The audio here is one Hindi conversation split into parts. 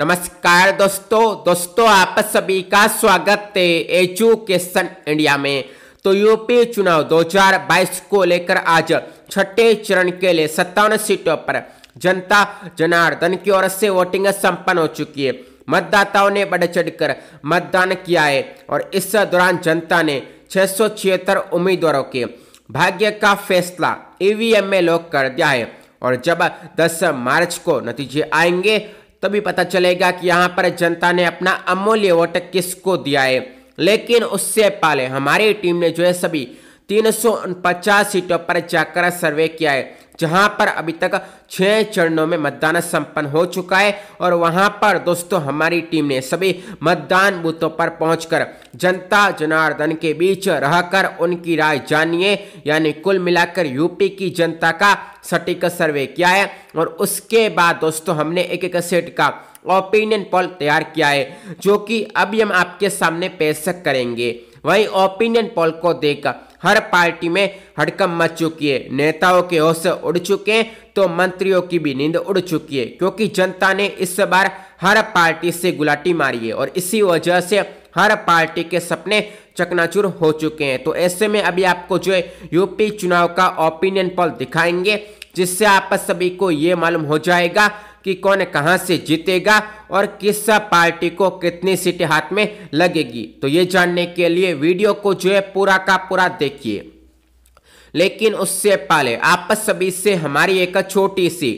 नमस्कार दोस्तों दोस्तों आप सभी का स्वागत है एजुकेशन इंडिया में तो यूपी चुनाव 2022 को लेकर आज छठे चरण के लिए सत्तावन सीटों पर जनता जनार्दन की ओर से वोटिंग संपन्न हो चुकी है मतदाताओं ने बढ़ चढ़कर मतदान किया है और इस दौरान जनता ने छह उम्मीदवारों के भाग्य का फैसला ईवीएम में लोग कर दिया है और जब 10 मार्च को नतीजे आएंगे तभी पता चलेगा कि यहाँ पर जनता ने अपना अमूल्य वोट किसको दिया है लेकिन उससे पहले हमारी टीम ने जो है सभी तीन सीटों पर जाकर सर्वे किया है जहां पर अभी तक छह चरणों में मतदान संपन्न हो चुका है और वहां पर दोस्तों हमारी टीम ने सभी मतदान बूथों पर पहुंचकर जनता जनार्दन के बीच रहकर उनकी राय जानिए यानी कुल मिलाकर यूपी की जनता का सटीक सर्वे किया है और उसके बाद दोस्तों हमने एक एक सेट का ओपिनियन पोल तैयार किया है जो कि अभी हम आपके सामने पेश करेंगे वही ओपिनियन पोल को देखकर हर पार्टी में हड़कम मच चुकी है नेताओं के होश उड़ चुके हैं तो मंत्रियों की भी नींद उड़ चुकी है क्योंकि जनता ने इस बार हर पार्टी से गुलाटी मारी है और इसी वजह से हर पार्टी के सपने चकनाचूर हो चुके हैं तो ऐसे में अभी आपको जो है यूपी चुनाव का ओपिनियन पोल दिखाएंगे जिससे आप सभी को ये मालूम हो जाएगा कि कौन कहां से जीतेगा और किस पार्टी को कितनी सीटें हाथ में लगेगी तो ये जानने के लिए वीडियो को जो है पूरा का पूरा देखिए लेकिन उससे पहले आप सभी से हमारी एक छोटी सी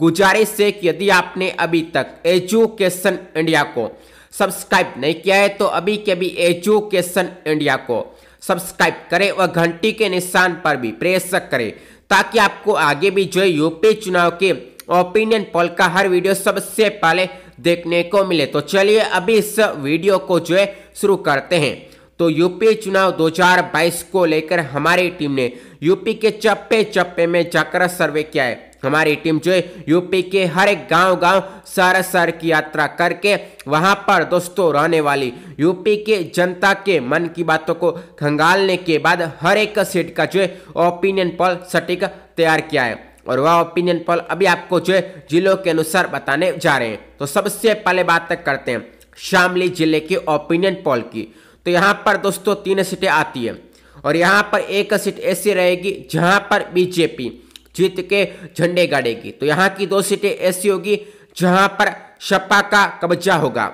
गुजारिश है कि यदि आपने अभी तक एजुकेशन इंडिया को सब्सक्राइब नहीं किया है तो अभी के भी एजुकेशन इंडिया को सब्सक्राइब करें और घंटी के निशान पर भी प्रेस करें ताकि आपको आगे भी जो है यूपी चुनाव के ओपिनियन पोल का हर वीडियो सबसे पहले देखने को मिले तो चलिए अभी इस वीडियो को जो है शुरू करते हैं तो यूपी चुनाव 2022 को लेकर हमारी टीम ने यूपी के चप्पे चप्पे में जाकर सर्वे किया है हमारी टीम जो है यूपी के हर एक गांव गांव सर सर की यात्रा करके वहां पर दोस्तों रहने वाली यूपी के जनता के मन की बातों को खंगालने के बाद हर एक सीट का जो है ओपिनियन पोल सटीक तैयार किया है और वह ओपिनियन पोल अभी आपको जो है जिलों के अनुसार बताने जा रहे हैं तो सबसे पहले बात तक करते हैं शामली जिले के ओपिनियन पोल की तो यहाँ पर दोस्तों तीन सीटें आती है और यहाँ पर एक सीट ऐसी रहेगी जहाँ पर बीजेपी जीत के झंडे गाड़ेगी तो यहाँ की दो सीटें ऐसी होगी जहाँ पर सपा का कब्जा होगा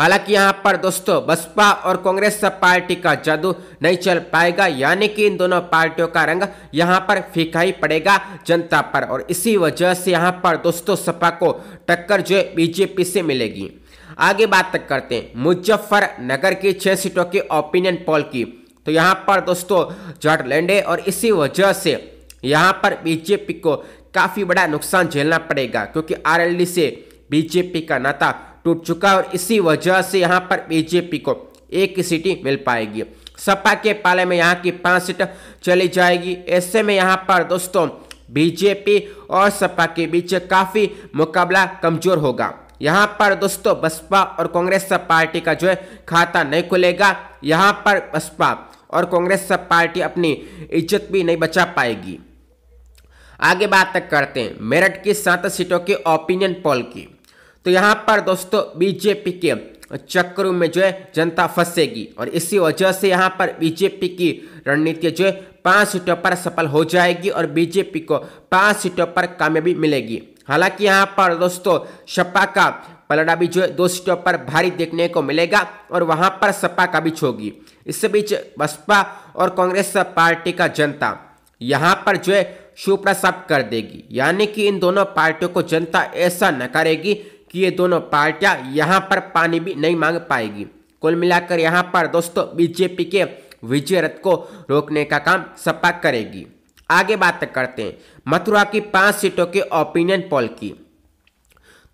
हालांकि यहां पर दोस्तों बसपा और कांग्रेस पार्टी का जादू नहीं चल पाएगा यानी कि इन दोनों पार्टियों का रंग यहां पर फीका ही पड़ेगा जनता पर और इसी वजह से यहां पर दोस्तों सपा को टक्कर जो बीजेपी से मिलेगी आगे बात तक करते हैं मुजफ्फरनगर की छह सीटों की ओपिनियन पोल की तो यहाँ पर दोस्तों जट लेंडे और इसी वजह से यहाँ पर बीजेपी को काफ़ी बड़ा नुकसान झेलना पड़ेगा क्योंकि आरएलडी से बीजेपी का नाता टूट चुका और इसी वजह से यहाँ पर बीजेपी को एक सीटी मिल पाएगी सपा के पाले में यहाँ की पाँच सीट चली जाएगी ऐसे में यहाँ पर दोस्तों बीजेपी और सपा के बीच काफ़ी मुकाबला कमज़ोर होगा यहाँ पर दोस्तों बसपा और कांग्रेस पार्टी का जो है खाता नहीं खुलेगा यहाँ पर बसपा और कांग्रेस पार्टी अपनी इज्जत भी नहीं बचा पाएगी आगे बात करते हैं मेरठ की सात सीटों के ओपिनियन पोल की तो यहाँ पर दोस्तों बीजेपी के चक्र में जो है जनता फंसेगी और इसी वजह से यहाँ पर बीजेपी की रणनीति जो है पाँच सीटों पर सफल हो जाएगी और बीजेपी को पाँच सीटों पर कामयाबी मिलेगी हालांकि यहाँ पर दोस्तों सपा का पलड़ा भी जो है दो सीटों पर भारी देखने को मिलेगा और वहाँ पर सपा का भी छोगी इस बीच बसपा और कांग्रेस पार्टी का जनता यहाँ पर जो है सुप्रसाप कर देगी यानी कि इन दोनों पार्टियों को जनता ऐसा नकारेगी कि ये दोनों पार्टियां यहाँ पर पानी भी नहीं मांग पाएगी कुल मिलाकर यहाँ पर दोस्तों बीजेपी के विजय रथ को रोकने का काम सपा करेगी आगे बात करते हैं मथुरा की पांच सीटों के ओपिनियन पोल की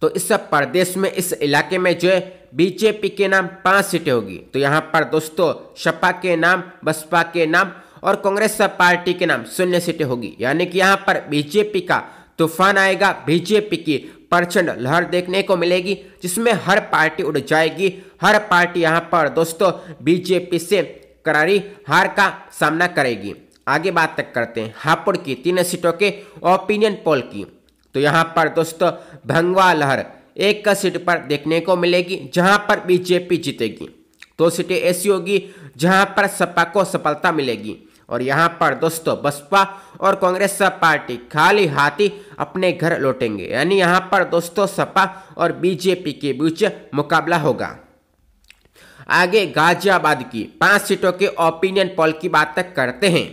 तो इस प्रदेश में इस इलाके में जो है बीजेपी के नाम पांच सीटें होगी तो यहाँ पर दोस्तों सपा के नाम बसपा के नाम और कांग्रेस पार्टी के नाम शून्य सीटें होगी यानी कि यहाँ पर बीजेपी का तूफान आएगा बीजेपी की प्रचंड लहर देखने को मिलेगी जिसमें हर पार्टी उड़ जाएगी हर पार्टी यहाँ पर दोस्तों बीजेपी से करारी हार का सामना करेगी आगे बात तक करते हैं हापुड़ की तीन सीटों के ओपिनियन पोल की तो यहाँ पर दोस्तों भंगवा लहर एक का सीट पर देखने को मिलेगी जहाँ पर बीजेपी जीतेगी दो तो सीटें ऐसी होगी जहाँ पर सपा को सफलता मिलेगी और यहाँ पर दोस्तों बसपा और कांग्रेस पार्टी खाली हाथी अपने घर लौटेंगे यानी यहाँ पर दोस्तों सपा और बीजेपी के बीच मुकाबला होगा आगे गाजियाबाद की पांच सीटों के ओपिनियन पोल की बात तक करते हैं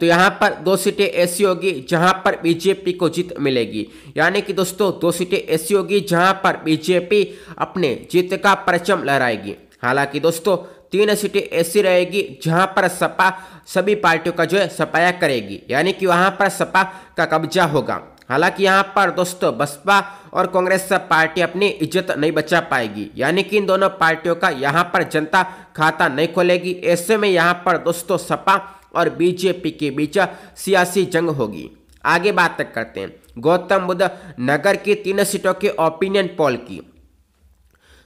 तो यहाँ पर दो सीटें ऐसी होगी जहां पर बीजेपी को जीत मिलेगी यानी कि दोस्तों दो सीटें ऐसी होगी जहां पर बीजेपी अपने जीत का परचम लहराएगी हालांकि दोस्तों तीन सीटें ऐसी रहेगी जहां पर सपा सभी पार्टियों का जो है सपाया करेगी यानी कि वहां पर सपा का कब्जा होगा हालांकि यहाँ पर दोस्तों बसपा और कांग्रेस पार्टी अपनी इज्जत नहीं बचा पाएगी यानी कि इन दोनों पार्टियों का यहाँ पर जनता खाता नहीं खोलेगी ऐसे में यहाँ पर दोस्तों सपा और बीजेपी के बीच सियासी जंग होगी आगे बात करते हैं गौतम बुद्ध नगर की तीन सीटों के ओपिनियन पोल की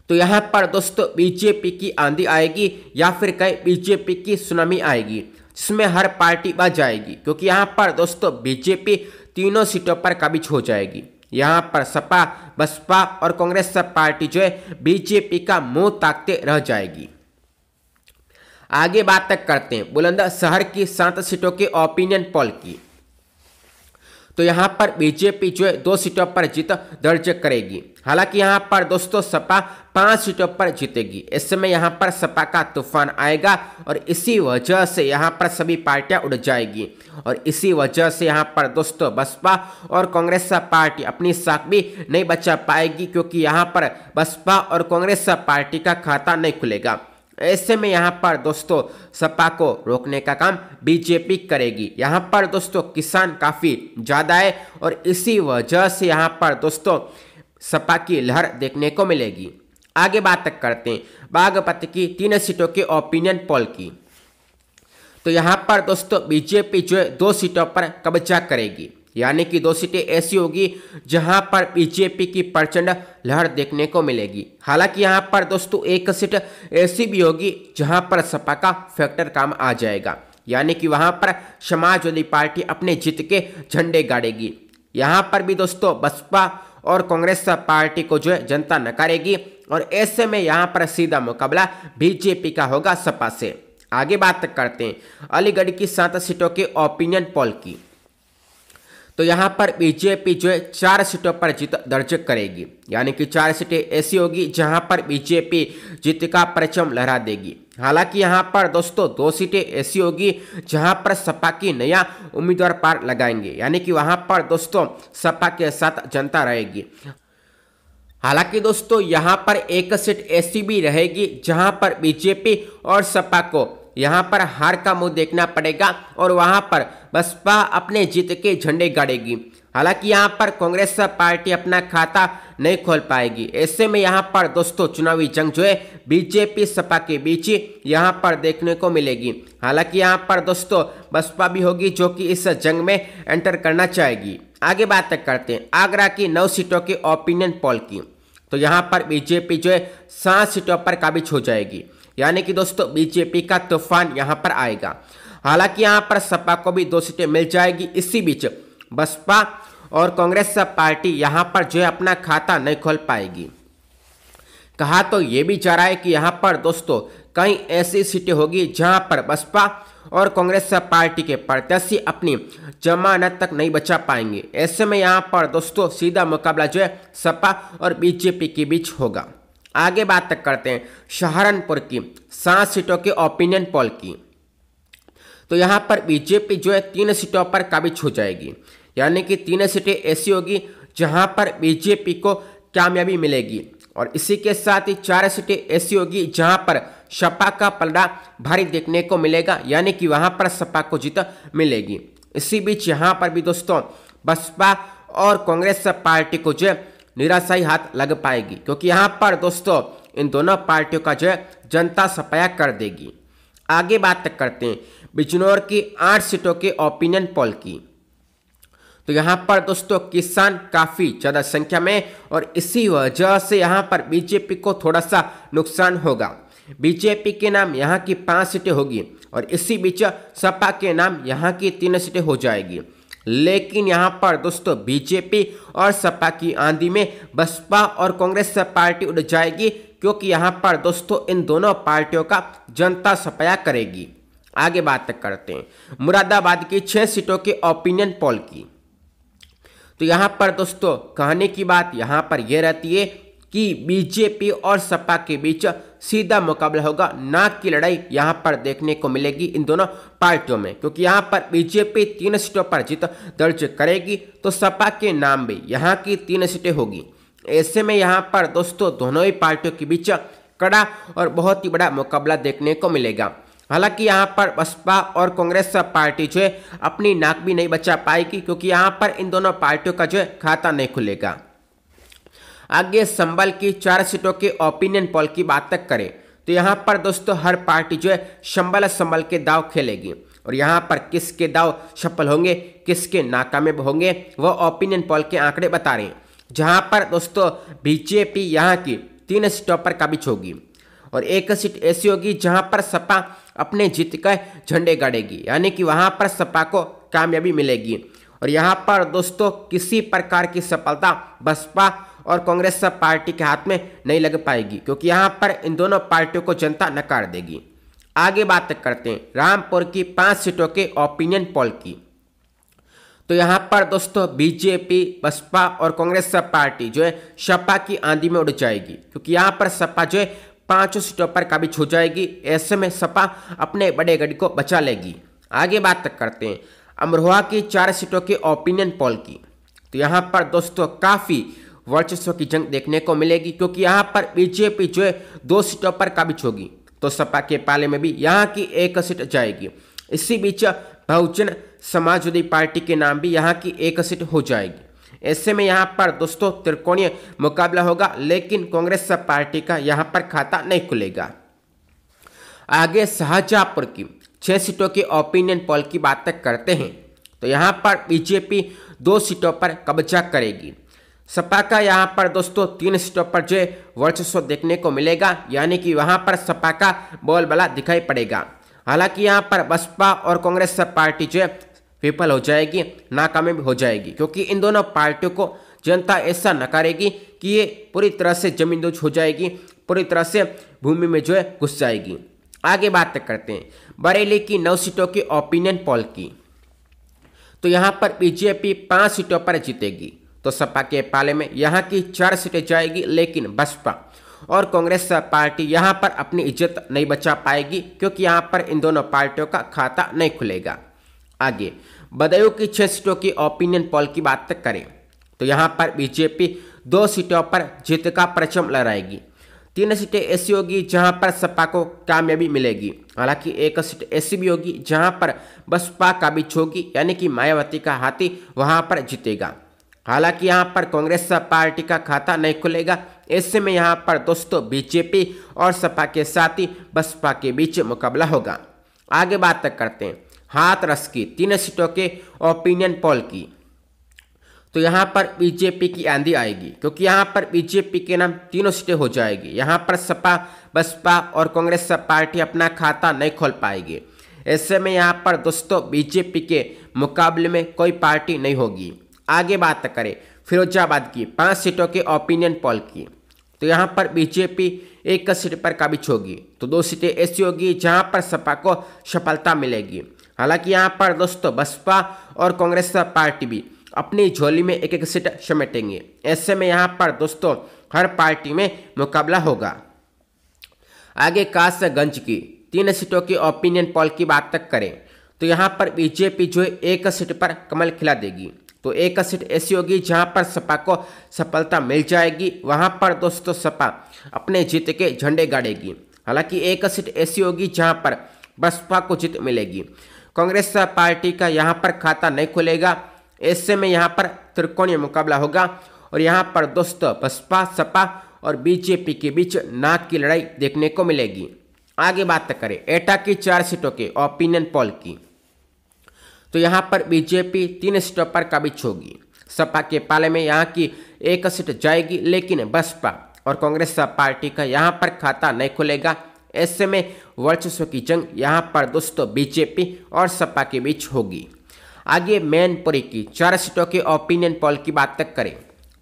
तो यहाँ पर दोस्तों बीजेपी की आंधी आएगी या फिर कहीं बीजेपी की सुनामी आएगी जिसमें हर पार्टी बच जाएगी क्योंकि यहाँ पर दोस्तों बीजेपी तीनों सीटों पर काबिज हो जाएगी यहाँ पर सपा बसपा और कांग्रेस सब पार्टी जो है बीजेपी का मुंह ताकते रह जाएगी आगे बात तक करते हैं शहर की सात सीटों के ओपिनियन पोल की तो यहाँ पर बीजेपी जो है दो सीटों पर जीत दर्ज करेगी हालांकि यहाँ पर दोस्तों सपा पांच सीटों पर जीतेगी इस समय यहाँ पर सपा का तूफान आएगा और इसी वजह से यहाँ पर सभी पार्टियां उड़ जाएगी और इसी वजह से यहाँ पर दोस्तों बसपा और कांग्रेस पार्टी अपनी साख भी नहीं बचा पाएगी क्योंकि यहाँ पर बसपा और कांग्रेस पार्टी का खाता नहीं खुलेगा ऐसे में यहाँ पर दोस्तों सपा को रोकने का काम बीजेपी करेगी यहाँ पर दोस्तों किसान काफ़ी ज़्यादा है और इसी वजह से यहाँ पर दोस्तों सपा की लहर देखने को मिलेगी आगे बात करते हैं बागपत की तीन सीटों के ओपिनियन पोल की तो यहाँ पर दोस्तों बीजेपी जो है दो सीटों पर कब्जा करेगी यानी कि दो सीटें ऐसी होगी जहां पर बीजेपी की प्रचंड लहर देखने को मिलेगी हालांकि यहां पर दोस्तों एक सीट ऐसी भी होगी जहां पर सपा का फैक्टर काम आ जाएगा यानी कि वहां पर समाजवादी पार्टी अपने जीत के झंडे गाड़ेगी यहां पर भी दोस्तों बसपा और कांग्रेस पार्टी को जो है जनता नकारेगी और ऐसे में यहाँ पर सीधा मुकाबला बीजेपी का होगा सपा से आगे बात करते हैं अलीगढ़ की सात सीटों के ओपिनियन पोल की तो यहाँ पर बीजेपी जो है चार सीटों पर जीत दर्ज करेगी यानी कि चार सीटें ऐसी होगी जहाँ पर बीजेपी जीत का परचम लहरा देगी हालांकि यहाँ पर दोस्तों दो सीटें ऐसी होगी जहाँ पर सपा की नया उम्मीदवार पार लगाएंगे यानी कि वहाँ पर दोस्तों सपा के साथ जनता रहेगी हालांकि दोस्तों यहाँ पर एक सीट ऐसी भी रहेगी जहाँ पर बीजेपी और सपा को यहाँ पर हार का मुंह देखना पड़ेगा और वहाँ पर बसपा अपने जीत के झंडे गाड़ेगी हालांकि यहाँ पर कांग्रेस पार्टी अपना खाता नहीं खोल पाएगी ऐसे में यहाँ पर दोस्तों चुनावी जंग जो है बीजेपी सपा के बीच ही यहाँ पर देखने को मिलेगी हालांकि यहाँ पर दोस्तों बसपा भी होगी जो कि इस जंग में एंटर करना चाहेगी आगे बात करते हैं आगरा की नौ सीटों की ओपिनियन पोल की तो यहाँ पर बीजेपी जो है सात सीटों पर काबिज हो जाएगी यानी कि दोस्तों बीजेपी का तूफान यहां पर आएगा हालांकि यहां पर सपा को भी दो सीटें मिल जाएगी इसी बीच बसपा और कांग्रेस पार्टी यहाँ पर जो है अपना खाता नहीं खोल पाएगी कहा तो ये भी जा रहा है कि यहाँ पर दोस्तों कई ऐसी सीटें होगी जहां पर बसपा और कांग्रेस पार्टी के प्रत्याशी अपनी जमानत तक नहीं बचा पाएंगे ऐसे में यहाँ पर दोस्तों सीधा मुकाबला जो है सपा और बीजेपी के बीच होगा आगे बात तक करते हैं सहारनपुर की सात सीटों के ओपिनियन पोल की तो यहाँ पर बीजेपी जो है तीन सीटों पर काबिज हो जाएगी यानी कि तीन सीटें ऐसी होगी जहाँ पर बीजेपी को कामयाबी मिलेगी और इसी के साथ ही चार सीटें ऐसी होगी जहां पर सपा का पलड़ा भारी देखने को मिलेगा यानी कि वहां पर सपा को जीत मिलेगी इसी बीच यहां पर भी दोस्तों बसपा और कांग्रेस पार्टी को जो निराशाई हाथ लग पाएगी क्योंकि यहाँ पर दोस्तों इन दोनों पार्टियों का जो है जनता सफाया कर देगी आगे बात करते हैं बिजनौर की आठ सीटों के ओपिनियन पोल की तो यहाँ पर दोस्तों किसान काफ़ी ज़्यादा संख्या में और इसी वजह से यहाँ पर बीजेपी को थोड़ा सा नुकसान होगा बीजेपी के नाम यहाँ की पाँच सीटें होगी और इसी बीच सपा के नाम यहाँ की तीन सीटें हो जाएगी लेकिन यहां पर दोस्तों बीजेपी और सपा की आंधी में बसपा और कांग्रेस से पार्टी उड़ जाएगी क्योंकि यहां पर दोस्तों इन दोनों पार्टियों का जनता सफाया करेगी आगे बात करते हैं मुरादाबाद की छह सीटों के ओपिनियन पोल की तो यहां पर दोस्तों कहने की बात यहां पर यह रहती है कि बीजेपी और सपा के बीच सीधा मुकाबला होगा नाक की लड़ाई यहां पर देखने को मिलेगी इन दोनों पार्टियों में क्योंकि यहां पर बीजेपी तीन सीटों पर जीत दर्ज करेगी तो सपा के नाम भी यहां की तीन सीटें होगी ऐसे में यहां पर दोस्तों दोनों ही पार्टियों के बीच कड़ा और बहुत ही बड़ा मुकाबला देखने को मिलेगा हालांकि यहाँ पर बसपा और कांग्रेस पार्टी जो है अपनी नाक भी नहीं बचा पाएगी क्योंकि यहाँ पर इन दोनों पार्टियों का जो है खाता नहीं खुलेगा आगे संबल की चार सीटों के ओपिनियन पोल की बात तक करें तो यहाँ पर दोस्तों हर पार्टी जो है संबल संबल के दाव खेलेगी और यहाँ पर किसके दाव सफल होंगे किसके नाकामयाब होंगे वह ओपिनियन पोल के आंकड़े बता रहे हैं जहाँ पर दोस्तों बीजेपी यहाँ की तीन सीटों पर काबिज होगी और एक सीट ऐसी होगी जहाँ पर सपा अपने जीत का झंडे गाड़ेगी यानी कि वहाँ पर सपा को कामयाबी मिलेगी और यहाँ पर दोस्तों किसी प्रकार की सफलता बसपा और कांग्रेस सब पार्टी के हाथ में नहीं लग पाएगी क्योंकि यहाँ पर इन दोनों पार्टियों को जनता नकार देगी आगे बात करते हैं रामपुर की पांच सीटों के ओपिनियन पोल की तो यहाँ पर दोस्तों बीजेपी बसपा और कांग्रेस सब पार्टी जो है सपा की आंधी में उड़ जाएगी क्योंकि यहाँ पर सपा जो है पांचों सीटों पर काबिज हो जाएगी ऐसे में सपा अपने बड़े गढ़ को बचा लेगी आगे बात करते हैं अमरोहा की चार सीटों के ओपिनियन पोल की तो यहाँ पर दोस्तों काफ़ी वर्चस्व की जंग देखने को मिलेगी क्योंकि यहाँ पर बीजेपी जो है दो सीटों पर काबिज होगी तो सपा के पाले में भी यहाँ की एक सीट जाएगी इसी बीच बहुजन समाजवादी पार्टी के नाम भी यहाँ की एक सीट हो जाएगी ऐसे में यहाँ पर दोस्तों त्रिकोणीय मुकाबला होगा लेकिन कांग्रेस पार्टी का यहाँ पर खाता नहीं खुलेगा आगे शाहजहाँपुर की छः सीटों के ओपिनियन पोल की बात करते हैं तो यहाँ पर बीजेपी दो सीटों पर कब्जा करेगी सपा का यहाँ पर दोस्तों तीन सीटों पर जो वर्चस्व देखने को मिलेगा यानी कि वहाँ पर सपा का बोलबला दिखाई पड़ेगा हालांकि यहाँ पर बसपा और कांग्रेस पार्टी जो विफल हो जाएगी नाकामयाब हो जाएगी क्योंकि इन दोनों पार्टियों को जनता ऐसा नकारेगी कि ये पूरी तरह से दोज हो जाएगी पूरी तरह से भूमि में जो है घुस जाएगी आगे बात करते हैं बरेली की नौ सीटों की ओपिनियन पोल की तो यहाँ पर बीजेपी पाँच सीटों पर जीतेगी तो सपा के पाले में यहाँ की चार सीटें जाएगी लेकिन बसपा और कांग्रेस पार्टी यहाँ पर अपनी इज्जत नहीं बचा पाएगी क्योंकि यहाँ पर इन दोनों पार्टियों का खाता नहीं खुलेगा आगे बदायूं की छः सीटों की ओपिनियन पोल की बात करें तो यहाँ पर बीजेपी दो सीटों पर जीत का परचम लहराएगी तीन सीटें ऐसी होगी जहाँ पर सपा को कामयाबी मिलेगी हालांकि एक सीट ऐसी भी होगी जहाँ पर बसपा काबिज होगी यानी कि मायावती का हाथी वहाँ पर जीतेगा हालांकि यहाँ पर कांग्रेस पार्टी का खाता नहीं खुलेगा ऐसे में यहाँ पर दोस्तों बीजेपी और सपा के साथ ही बसपा के बीच मुकाबला होगा आगे बात करते हैं हाथ रस की तीन सीटों के ओपिनियन पोल की तो यहाँ पर बीजेपी की आंधी आएगी क्योंकि यहाँ पर बीजेपी के नाम तीनों सीटें हो जाएगी यहाँ पर सपा बसपा और कांग्रेस पार्टी अपना खाता नहीं खोल पाएगी ऐसे में यहाँ पर दोस्तों बीजेपी के मुकाबले में कोई पार्टी नहीं होगी आगे बात करें फिरोजाबाद की पाँच सीटों के ओपिनियन पोल की तो यहाँ पर बीजेपी एक सीट पर काबिज होगी तो दो सीटें ऐसी होगी जहाँ पर सपा को सफलता मिलेगी हालांकि यहाँ पर दोस्तों बसपा और कांग्रेस पार्टी भी अपनी झोली में एक एक सीट समेटेंगे ऐसे में यहाँ पर दोस्तों हर पार्टी में मुकाबला होगा आगे कासगंज की तीन सीटों की ओपिनियन पोल की बात तक करें तो यहाँ पर बीजेपी जो है एक सीट पर कमल खिला देगी तो एक सीट ऐसी होगी जहां पर सपा को सफलता मिल जाएगी वहां पर दोस्तों सपा अपने जीत के झंडे गाड़ेगी हालांकि एक सीट ऐसी होगी जहां पर बसपा को जीत मिलेगी कांग्रेस पार्टी का यहाँ पर खाता नहीं खुलेगा ऐसे में यहाँ पर त्रिकोणीय मुकाबला होगा और यहाँ पर दोस्तों बसपा सपा और बीजेपी के बीच नाक की लड़ाई देखने को मिलेगी आगे बात करें एटा की चार सीटों के ओपिनियन पोल की तो यहाँ पर बीजेपी तीन सीटों पर काबिज होगी सपा के पाले में यहाँ की एक सीट जाएगी लेकिन बसपा और कांग्रेस पार्टी का यहाँ पर खाता नहीं खुलेगा ऐसे में वर्चस्व की जंग यहाँ पर दोस्तों बीजेपी और सपा के बीच होगी आगे मैनपुरी की चार सीटों के ओपिनियन पोल की बात तक करें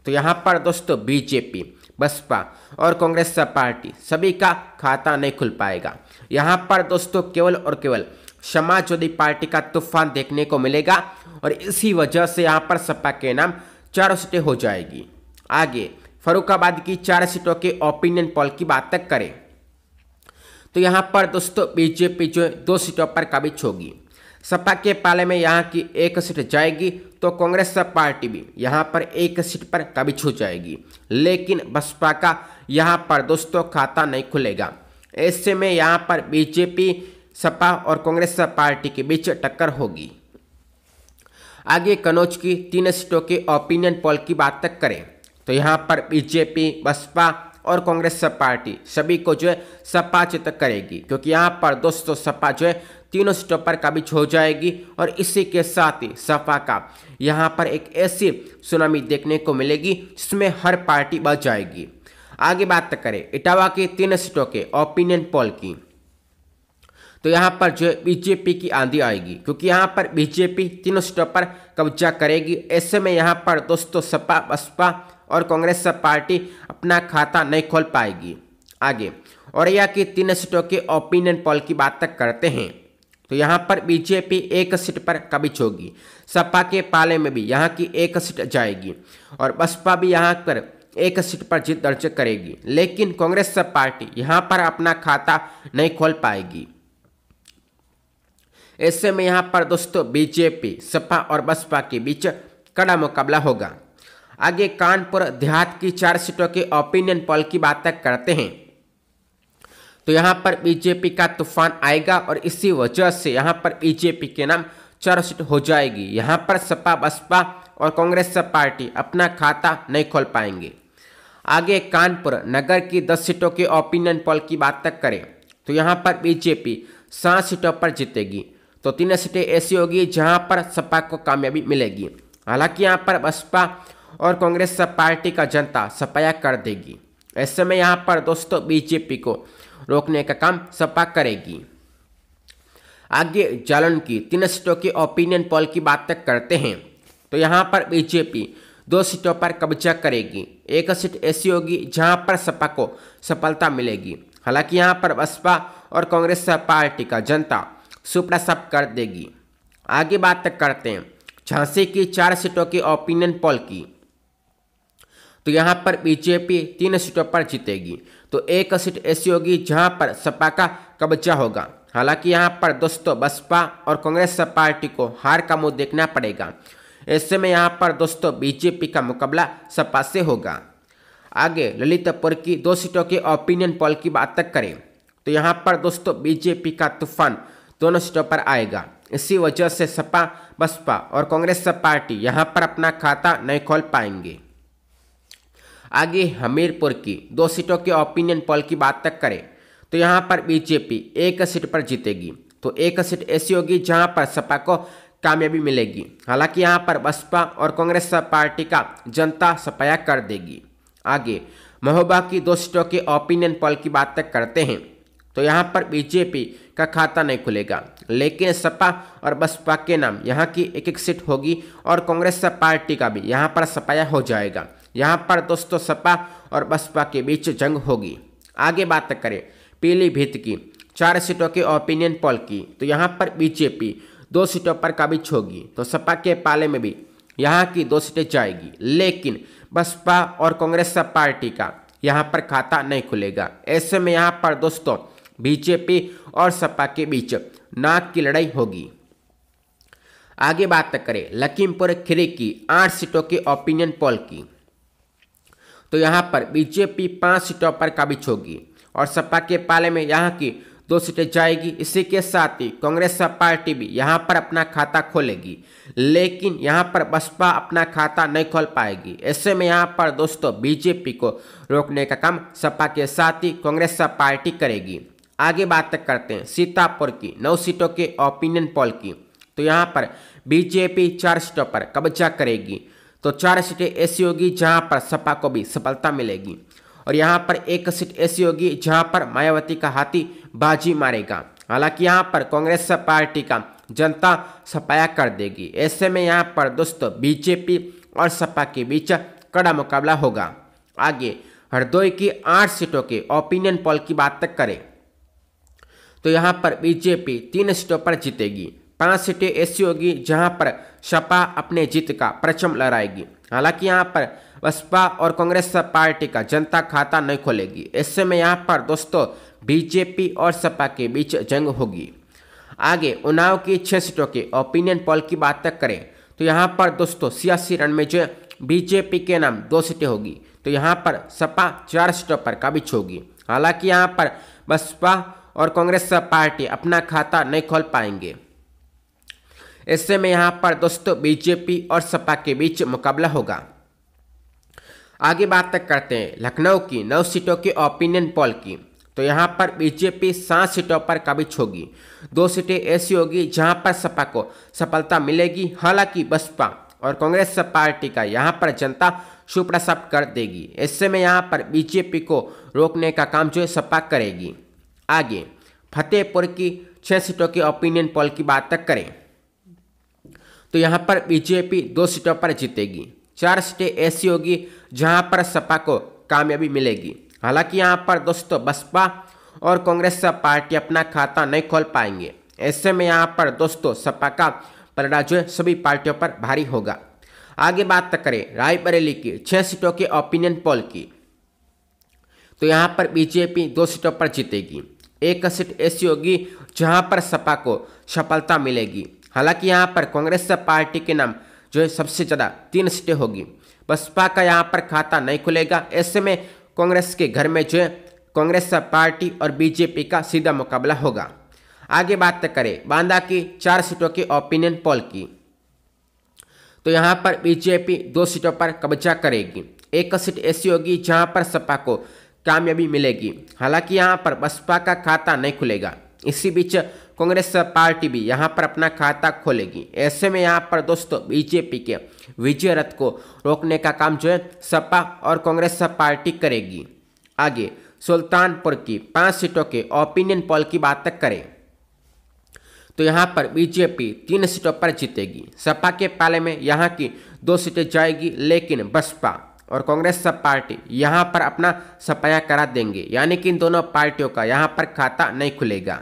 तो यहाँ पर दोस्तों बीजेपी बसपा और कांग्रेस पार्टी सभी का खाता नहीं खुल पाएगा यहाँ पर दोस्तों केवल और केवल समाजवादी पार्टी का तूफान देखने को मिलेगा और इसी वजह से यहाँ पर सपा के नाम चार सीटें हो जाएगी आगे फरुखाबाद की चार सीटों के ओपिनियन पोल की बात तक करें तो यहाँ पर दोस्तों बीजेपी जो दो सीटों पर काबिज होगी सपा के पाले में यहाँ की एक सीट जाएगी तो कांग्रेस पार्टी भी यहाँ पर एक सीट पर काबिज हो जाएगी लेकिन बसपा का यहाँ पर दोस्तों खाता नहीं खुलेगा ऐसे में यहाँ पर बीजेपी सपा और कांग्रेस पार्टी के बीच टक्कर होगी आगे कनौज की तीन सीटों के ओपिनियन पोल की बात तक करें तो यहाँ पर बीजेपी बसपा और कांग्रेस सब पार्टी सभी को जो है सपा चित करेगी क्योंकि यहाँ पर दोस्तों सपा जो है तीनों सीटों पर काबिज हो जाएगी और इसी के साथ ही सपा का यहाँ पर एक ऐसी सुनामी देखने को मिलेगी जिसमें हर पार्टी बच जाएगी आगे बात करें इटावा की तीन सीटों के ओपिनियन पोल की तो यहाँ पर जो है बीजेपी की आंधी आएगी क्योंकि यहाँ पर बीजेपी तीनों सीटों पर कब्जा करेगी ऐसे में यहाँ पर दोस्तों सपा बसपा और कांग्रेस सब पार्टी अपना खाता नहीं खोल पाएगी आगे और यह की तीन सीटों के ओपिनियन पोल की बात तक करते हैं तो यहाँ पर बीजेपी एक सीट पर कब्ज होगी सपा के पाले में भी यहाँ की एक सीट जाएगी और बसपा भी यहाँ पर एक सीट पर जीत दर्ज करेगी लेकिन कांग्रेस सब पार्टी यहाँ पर अपना खाता नहीं खोल पाएगी ऐसे में यहाँ पर दोस्तों बीजेपी सपा और बसपा के बीच कड़ा मुकाबला होगा आगे कानपुर देहात की चार सीटों के ओपिनियन पोल की बात करते हैं तो यहाँ पर बीजेपी का तूफान आएगा और इसी वजह से यहाँ पर बीजेपी के नाम चार सीट हो जाएगी यहाँ पर सपा बसपा और कांग्रेस पार्टी अपना खाता नहीं खोल पाएंगे आगे कानपुर नगर की दस सीटों के ओपिनियन पोल की बात तक करें तो यहाँ पर बीजेपी सात सीटों पर जीतेगी तो तीन सीटें ऐसी होगी जहां पर सपा को कामयाबी मिलेगी हालांकि यहां पर बसपा और कांग्रेस पार्टी का जनता सपाया कर देगी ऐसे में यहाँ पर दोस्तों बीजेपी को रोकने का काम सपा करेगी आगे जालन की तीन सीटों की ओपिनियन पोल की बात तक करते हैं तो यहाँ पर बीजेपी दो सीटों पर कब्जा करेगी एक सीट ऐसी होगी जहाँ पर सपा को सफलता मिलेगी हालांकि यहाँ पर बसपा और कांग्रेस पार्टी का जनता सुप्रसप कर देगी आगे बात तक करते हैं झांसी की चार सीटों की ओपिनियन पोल की तो यहाँ पर बीजेपी तीन सीटों पर जीतेगी तो एक सीट ऐसी होगी जहाँ पर सपा का कब्जा होगा हालांकि यहाँ पर दोस्तों बसपा और कांग्रेस पार्टी को हार का मुंह देखना पड़ेगा ऐसे में यहाँ पर दोस्तों बीजेपी का मुकाबला सपा से होगा आगे ललितपुर की दो सीटों के ओपिनियन पोल की बात तक करें तो यहाँ पर दोस्तों बीजेपी का तूफान दोनों सीटों पर आएगा इसी वजह से सपा बसपा और कांग्रेस सब पार्टी यहाँ पर अपना खाता नहीं खोल पाएंगे आगे हमीरपुर की दो सीटों के ओपिनियन पोल की बात तक करें तो यहाँ पर बीजेपी एक सीट पर जीतेगी तो एक सीट ऐसी होगी जहाँ पर सपा को कामयाबी मिलेगी हालांकि यहाँ पर बसपा और कांग्रेस पार्टी का जनता सपाया कर देगी आगे महोबा की दो सीटों के ओपिनियन पोल की बात तक करते हैं तो यहाँ पर बीजेपी का खाता नहीं खुलेगा लेकिन सपा और बसपा के नाम यहाँ की एक एक सीट होगी और कांग्रेस पार्टी का भी यहाँ पर सपाया हो जाएगा यहाँ पर दोस्तों सपा और बसपा के बीच जंग होगी आगे बात करें पीलीभीत की चार सीटों के ओपिनियन पोल की तो यहाँ पर बीजेपी दो सीटों पर काबिज होगी तो सपा के पाले में भी यहाँ की दो सीटें जाएगी लेकिन बसपा और कांग्रेस पार्टी का यहाँ पर खाता नहीं खुलेगा ऐसे में यहाँ पर दोस्तों बीजेपी और सपा के बीच नाक की लड़ाई होगी आगे बात करें लखीमपुर खीरी की आठ सीटों के ओपिनियन पोल की तो यहां पर बीजेपी पांच सीटों पर काबिज होगी और सपा के पाले में यहां की दो सीटें जाएगी इसी के साथ ही कांग्रेस पार्टी भी यहां पर अपना खाता खोलेगी लेकिन यहां पर बसपा अपना खाता नहीं खोल पाएगी ऐसे में यहां पर दोस्तों बीजेपी को रोकने का काम सपा के साथ ही कांग्रेस पार्टी करेगी आगे बात तक करते हैं सीतापुर की नौ सीटों के ओपिनियन पोल की तो यहाँ पर बीजेपी चार सीटों पर कब्जा करेगी तो चार सीटें ऐसी होगी जहाँ पर सपा को भी सफलता मिलेगी और यहाँ पर एक सीट ऐसी होगी जहाँ पर मायावती का हाथी बाजी मारेगा हालांकि यहाँ पर कांग्रेस पार्टी का जनता सपाया कर देगी ऐसे में यहाँ पर दोस्तों बीजेपी और सपा के बीच कड़ा मुकाबला होगा आगे हरदोई की आठ सीटों के ओपिनियन पोल की बात तक करें तो यहाँ पर बीजेपी तीन सीटों पर जीतेगी पांच सीटें ऐसी होगी जहाँ पर सपा अपने जीत का परचम लहराएगी हालांकि यहाँ पर बसपा और कांग्रेस पार्टी का जनता खाता नहीं खोलेगी ऐसे में यहाँ पर दोस्तों बीजेपी और सपा के बीच जंग होगी आगे उन्नाव की छः सीटों के ओपिनियन पोल की बात तक करें तो यहाँ पर दोस्तों सियासी रण में जो बीजेपी के नाम दो सीटें होगी तो यहाँ पर सपा चार सीटों पर काबिज होगी हालांकि यहाँ पर बसपा और कांग्रेस पार्टी अपना खाता नहीं खोल पाएंगे ऐसे में यहाँ पर दोस्तों बीजेपी और सपा के बीच मुकाबला होगा आगे बात तक करते हैं लखनऊ की नौ सीटों की ओपिनियन पोल की तो यहाँ पर बीजेपी सात सीटों पर काबिज होगी दो सीटें ऐसी होगी जहाँ पर सपा को सफलता मिलेगी हालांकि बसपा और कांग्रेस पार्टी का यहाँ पर जनता सुप्रसप कर देगी ऐसे में यहाँ पर बीजेपी को रोकने का काम जो है सपा करेगी आगे फतेहपुर की छः सीटों की ओपिनियन पोल की बात तक करें तो यहाँ पर बीजेपी दो सीटों पर जीतेगी चार सीटें ऐसी होगी जहाँ पर सपा को कामयाबी मिलेगी हालांकि यहाँ पर दोस्तों बसपा और कांग्रेस सब पार्टी अपना खाता नहीं खोल पाएंगे ऐसे में यहाँ पर दोस्तों सपा का पलड़ा जो है सभी पार्टियों पर भारी होगा आगे बात करें रायबरेली की छः सीटों के ओपिनियन पोल की तो यहाँ पर बीजेपी दो सीटों पर जीतेगी एक सीट ऐसी होगी जहां पर सपा को सफलता मिलेगी हालांकि यहां पर कांग्रेस पार्टी के नाम जो है सबसे ज़्यादा तीन सीटें होगी बसपा का यहां पर खाता नहीं खुलेगा ऐसे में कांग्रेस के घर में जो है कांग्रेस पार्टी और बीजेपी का सीधा मुकाबला होगा आगे बात करें बांदा की चार सीटों की ओपिनियन पोल की तो यहाँ पर बीजेपी दो सीटों पर कब्जा करेगी एक सीट ऐसी होगी जहाँ पर सपा को कामयाबी मिलेगी हालांकि यहाँ पर बसपा का खाता नहीं खुलेगा इसी बीच कांग्रेस पार्टी भी यहाँ पर अपना खाता खोलेगी ऐसे में यहाँ पर दोस्तों बीजेपी के विजय रथ को रोकने का काम जो है सपा और कांग्रेस पार्टी करेगी आगे सुल्तानपुर की पांच सीटों के ओपिनियन पोल की बात तक करें तो यहाँ पर बीजेपी तीन सीटों पर जीतेगी सपा के पाले में यहाँ की दो सीटें जाएगी लेकिन बसपा और कांग्रेस सब पार्टी यहाँ पर अपना सपाया करा देंगे यानी कि इन दोनों पार्टियों का यहाँ पर खाता नहीं खुलेगा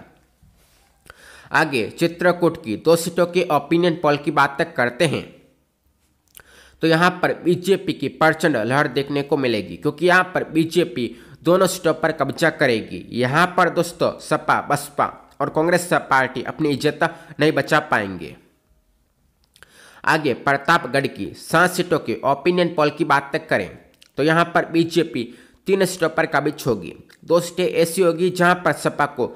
आगे चित्रकूट की दो सीटों के ओपिनियन पोल की बात तक करते हैं तो यहाँ पर बीजेपी की प्रचंड लहर देखने को मिलेगी क्योंकि यहाँ पर बीजेपी दोनों सीटों पर कब्जा करेगी यहाँ पर दोस्तों सपा बसपा और कांग्रेस पार्टी अपनी इज्जत नहीं बचा पाएंगे आगे प्रतापगढ़ की सात सीटों के ओपिनियन पोल की बात तक करें तो यहाँ पर बीजेपी तीन सीटों पर काबिज होगी दो सीटें ऐसी होगी जहाँ पर सपा को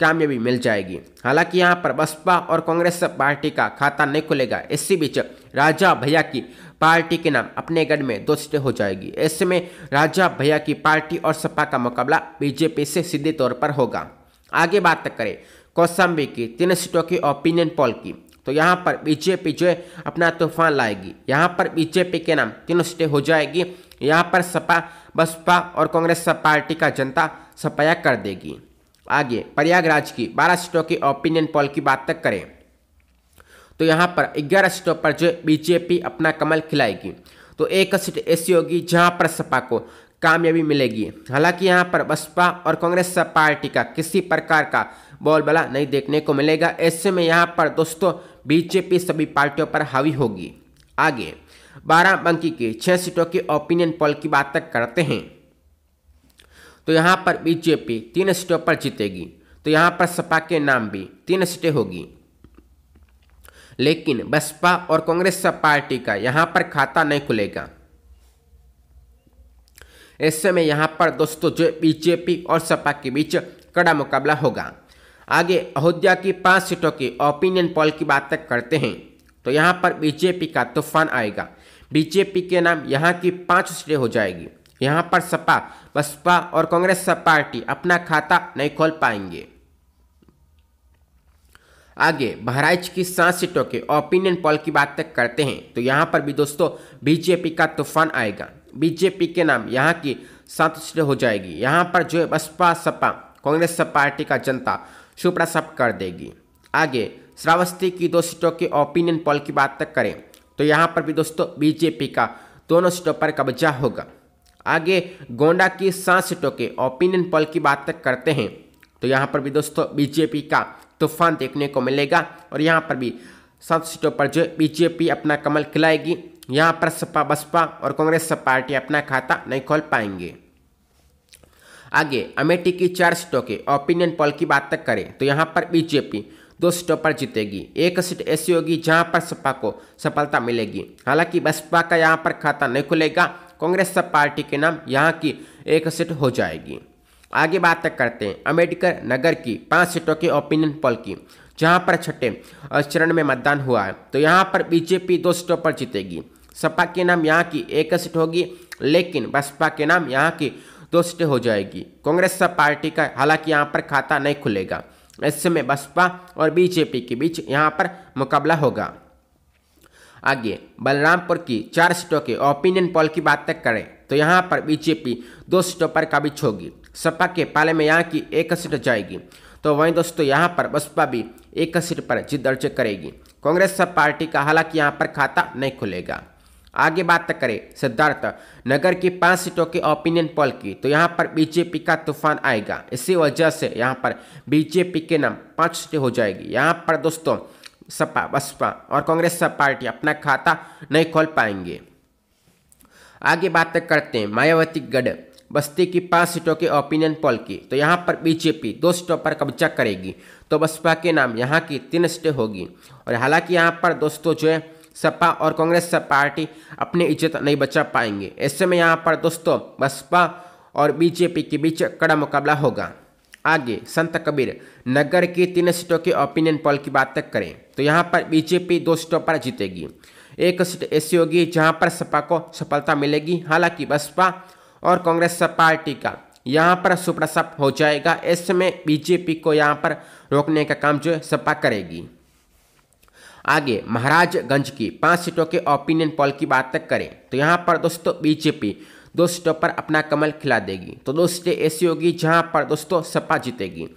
कामयाबी मिल जाएगी हालांकि यहाँ पर बसपा और कांग्रेस पार्टी का खाता नहीं खुलेगा इसी बीच राजा भैया की पार्टी के नाम अपने गढ़ में दो सीटें हो जाएगी ऐसे में राजा भैया की पार्टी और सपा का मुकाबला बीजेपी से सीधे तौर पर होगा आगे बात करें कौशाम्बी की तीन सीटों की ओपिनियन पोल की तो यहाँ पर बीजेपी जो है अपना तूफान लाएगी यहाँ पर बीजेपी के नाम तीनों सीटें हो जाएगी यहाँ पर सपा बसपा और कांग्रेस पार्टी का जनता सपाया कर देगी आगे प्रयागराज की 12 सीटों की ओपिनियन पोल की बात तक करें तो यहाँ पर 11 सीटों पर जो बीजेपी अपना कमल खिलाएगी तो एक सीट ऐसी होगी जहाँ पर सपा को कामयाबी मिलेगी हालांकि यहाँ पर बसपा और कांग्रेस पार्टी का किसी प्रकार का बोलबाला नहीं देखने को मिलेगा ऐसे में यहाँ पर दोस्तों बीजेपी सभी पार्टियों पर हावी होगी आगे बाराबंकी के छह सीटों के ओपिनियन पोल की बात तक करते हैं तो यहाँ पर बीजेपी तीन सीटों पर जीतेगी तो यहाँ पर सपा के नाम भी तीन सीटें होगी लेकिन बसपा और कांग्रेस पार्टी का यहाँ पर खाता नहीं खुलेगा ऐसे में यहाँ पर दोस्तों जो बीजेपी और सपा के बीच कड़ा मुकाबला होगा आगे अयोध्या की पाँच सीटों के ओपिनियन पोल की बात तक करते हैं तो यहाँ पर बीजेपी का तूफान आएगा बीजेपी के नाम यहाँ की पाँच सीटें हो जाएगी यहाँ पर सपा बसपा और कांग्रेस पार्टी अपना खाता नहीं खोल पाएंगे आगे बहराइच की सात सीटों के ओपिनियन पोल की बात तक करते हैं तो यहाँ पर भी दोस्तों बीजेपी का तूफान आएगा बीजेपी के नाम यहाँ की सात सीटें हो जाएगी यहाँ पर जो है बसपा सपा कांग्रेस पार्टी का जनता सुपड़ा सप कर देगी आगे श्रावस्ती की दो सीटों के ओपिनियन पोल की बात तक करें तो यहाँ पर भी दोस्तों बीजेपी का दोनों सीटों पर कब्जा होगा आगे गोंडा की सात सीटों के ओपिनियन पोल की बात तक करते हैं तो यहाँ पर भी दोस्तों बीजेपी का तूफान देखने को मिलेगा और यहाँ पर भी सात सीटों पर जो बीजेपी अपना कमल खिलाएगी यहाँ पर सपा बसपा और कांग्रेस सब पार्टी अपना खाता नहीं खोल पाएंगे आगे अमेठी की चार सीटों के ओपिनियन पोल की बात तक करें तो यहाँ पर बीजेपी दो सीटों पर जीतेगी एक सीट ऐसी होगी जहाँ पर सपा को सफलता मिलेगी हालांकि बसपा का यहाँ पर खाता नहीं खुलेगा कांग्रेस सब पार्टी के नाम यहाँ की एक सीट हो जाएगी आगे बात तक करते हैं अम्बेडकर नगर की पाँच सीटों के ओपिनियन पोल की जहाँ पर छठे चरण में मतदान हुआ है तो यहाँ पर बीजेपी दो सीटों पर जीतेगी सपा के नाम यहाँ की एक सीट होगी लेकिन बसपा के नाम यहाँ की दो सीटें हो जाएगी कांग्रेस सब पार्टी का हालांकि यहाँ पर खाता नहीं खुलेगा ऐसे में बसपा और बीजेपी के बीच यहाँ पर मुकाबला होगा आगे बलरामपुर की चार सीटों के ओपिनियन पोल की बात तक करें तो यहाँ पर बीजेपी दो सीटों पर काबिज होगी सपा के पाले में यहाँ की एक सीट जाएगी तो वहीं दोस्तों यहाँ पर बसपा भी एक सीट पर जीत दर्ज करेगी कांग्रेस सब पार्टी का हालांकि यहाँ पर खाता नहीं खुलेगा आगे बात करें सिद्धार्थ नगर की पांच सीटों के ओपिनियन पोल की तो यहाँ पर बीजेपी का तूफान आएगा इसी वजह से यहाँ पर बीजेपी के नाम पांच सीटें हो जाएगी यहाँ पर दोस्तों सपा बसपा और कांग्रेस सब पार्टी अपना खाता नहीं खोल पाएंगे आगे बात करते हैं मायावती गढ़ बस्ती की पांच सीटों के ओपिनियन पोल की तो यहाँ पर बीजेपी दो सीटों पर कब्जा करेगी तो बसपा के नाम यहाँ की तीन सीटें होगी और हालांकि यहाँ पर दोस्तों जो है सपा और कांग्रेस पार्टी अपनी इज्जत नहीं बचा पाएंगे ऐसे में यहाँ पर दोस्तों बसपा और बीजेपी के बीच कड़ा मुकाबला होगा आगे संत कबीर नगर की तीन सीटों के ओपिनियन पोल की बात करें तो यहाँ पर बीजेपी दो सीटों पर जीतेगी एक सीट ऐसी होगी जहाँ पर सपा को सफलता मिलेगी हालांकि बसपा और कांग्रेस पार्टी का यहाँ पर सुप्रसप हो जाएगा ऐसे में बीजेपी को यहाँ पर रोकने का काम जो है सपा करेगी आगे महाराजगंज की पाँच सीटों के ओपिनियन पोल की बात तक करें तो यहाँ पर दोस्तों बीजेपी दो सीटों पर अपना कमल खिला देगी तो दो सीटें ऐसी होगी जहाँ पर दोस्तों सपा जीतेगी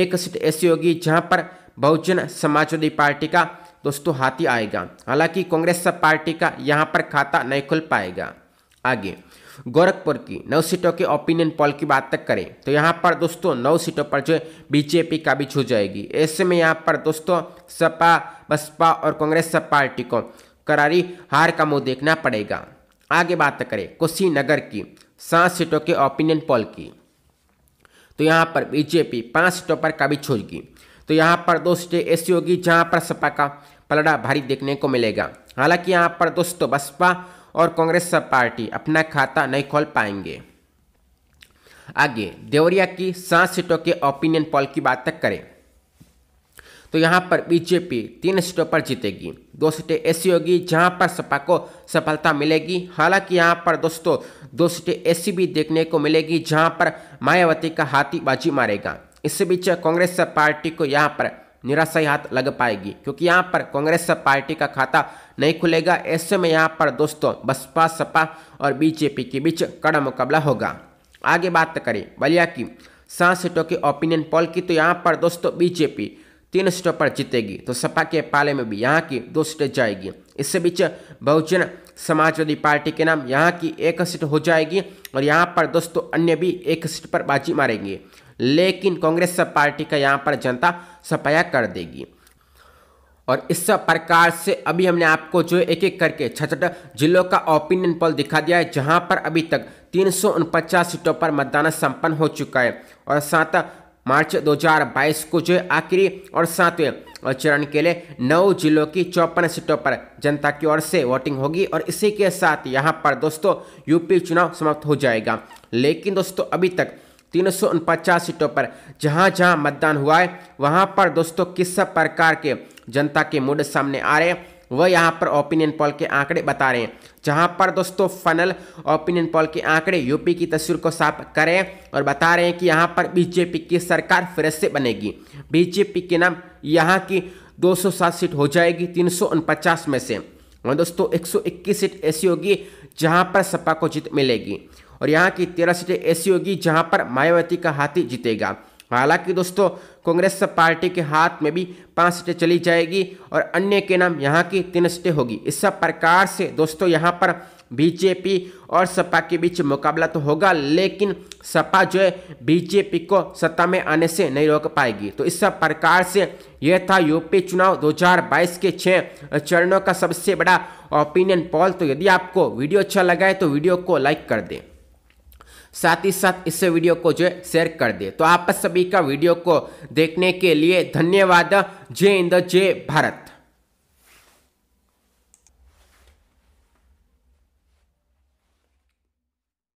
एक सीट ऐसी होगी जहाँ पर बहुजन समाजवादी पार्टी का दोस्तों हाथी आएगा हालांकि कांग्रेस पार्टी का यहाँ पर खाता नहीं खुल पाएगा आगे गोरखपुर की नौ सीटों के ओपिनियन पोल की बात तक करें तो यहाँ पर दोस्तों नौ सीटों पर जो बीजेपी भी छू जाएगी ऐसे में यहाँ पर दोस्तों सपा बसपा और कांग्रेस सब पार्टी को करारी हार का मुंह देखना पड़ेगा आगे बात करें कुशीनगर की सात सीटों के ओपिनियन पोल की तो यहाँ पर बीजेपी पाँच सीटों पर काबिज छूगी तो यहाँ पर दो सीटें ऐसी होगी जहाँ पर सपा का पलड़ा भारी देखने को मिलेगा हालांकि यहाँ पर दोस्तों बसपा और कांग्रेस सब पार्टी अपना खाता नहीं खोल पाएंगे आगे देवरिया की सात सीटों के ओपिनियन पोल की बात तक करें तो यहाँ पर बीजेपी तीन सीटों पर जीतेगी दो सीटें ऐसी होगी जहाँ पर सपा को सफलता मिलेगी हालांकि यहाँ पर दोस्तों दो सीटें ऐसी भी देखने को मिलेगी जहाँ पर मायावती का हाथी बाजी मारेगा इस बीच कांग्रेस पार्टी को यहाँ पर निराशा हाथ लग पाएगी क्योंकि यहाँ पर कांग्रेस पार्टी का खाता नहीं खुलेगा ऐसे में यहाँ पर दोस्तों बसपा सपा और बीजेपी के बीच कड़ा मुकाबला होगा आगे बात करें बलिया की सात सीटों की ओपिनियन पोल की तो यहाँ पर दोस्तों बीजेपी तीन सीटों पर जीतेगी तो सपा के पाले में भी यहाँ की दो सीटें जाएगी इस बीच बहुजन समाजवादी पार्टी के नाम यहाँ की एक सीट हो जाएगी और यहाँ पर दोस्तों अन्य भी एक सीट पर बाजी मारेंगे लेकिन कांग्रेस पार्टी का यहाँ पर जनता सफाया कर देगी और इस प्रकार से अभी हमने आपको जो एक एक करके छठ जिलों का ओपिनियन पोल दिखा दिया है जहां पर अभी तक तीन सीटों पर मतदान संपन्न हो चुका है और सात मार्च 2022 को जो है आखिरी और सातवें चरण के लिए नौ जिलों की चौपन सीटों पर जनता की ओर से वोटिंग होगी और इसी के साथ यहाँ पर दोस्तों यूपी चुनाव समाप्त हो जाएगा लेकिन दोस्तों अभी तक तीन सीटों पर जहाँ जहाँ मतदान हुआ है वहाँ पर दोस्तों किस प्रकार के जनता के मूड सामने आ रहे हैं वह यहाँ पर ओपिनियन पॉल के आंकड़े बता रहे हैं जहाँ पर दोस्तों फनल ओपिनियन पॉल के आंकड़े यूपी की तस्वीर को साफ करें और बता रहे हैं कि यहाँ पर बीजेपी की सरकार फिर से बनेगी बीजेपी के नाम यहाँ की 207 सीट हो जाएगी तीन में से और दोस्तों एक सीट ऐसी होगी जहाँ पर सपा को जीत मिलेगी और यहाँ की तेरह सीटें ऐसी होगी जहाँ पर मायावती का हाथी जीतेगा हालांकि दोस्तों कांग्रेस पार्टी के हाथ में भी पांच सीटें चली जाएगी और अन्य के नाम यहाँ की तीन सीटें होगी इस प्रकार से दोस्तों यहाँ पर बीजेपी और सपा के बीच मुकाबला तो होगा लेकिन सपा जो है बीजेपी को सत्ता में आने से नहीं रोक पाएगी तो इस प्रकार से यह था यूपी चुनाव 2022 के छः चरणों का सबसे बड़ा ओपिनियन पोल तो यदि आपको वीडियो अच्छा लगा है तो वीडियो को लाइक कर दें साथ ही साथ इस वीडियो को जो है शेयर कर दे तो आप सभी का वीडियो को देखने के लिए धन्यवाद जय हिंद जय भारत